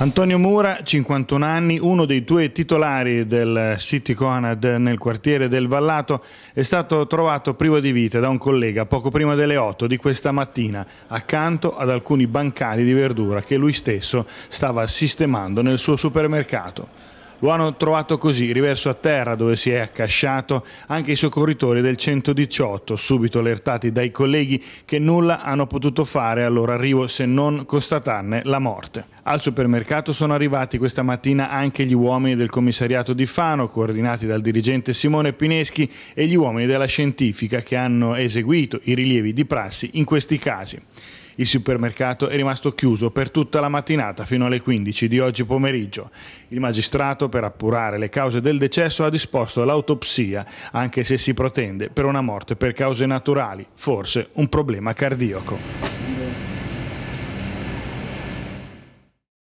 Antonio Mura, 51 anni, uno dei due titolari del City Conad nel quartiere del Vallato, è stato trovato privo di vita da un collega poco prima delle 8 di questa mattina, accanto ad alcuni bancali di verdura che lui stesso stava sistemando nel suo supermercato. Lo hanno trovato così, riverso a terra dove si è accasciato, anche i soccorritori del 118, subito allertati dai colleghi che nulla hanno potuto fare al loro arrivo se non constatarne la morte. Al supermercato sono arrivati questa mattina anche gli uomini del commissariato di Fano, coordinati dal dirigente Simone Pineschi, e gli uomini della scientifica che hanno eseguito i rilievi di prassi in questi casi. Il supermercato è rimasto chiuso per tutta la mattinata fino alle 15 di oggi pomeriggio. Il magistrato, per appurare le cause del decesso, ha disposto l'autopsia, anche se si protende per una morte per cause naturali, forse un problema cardiaco.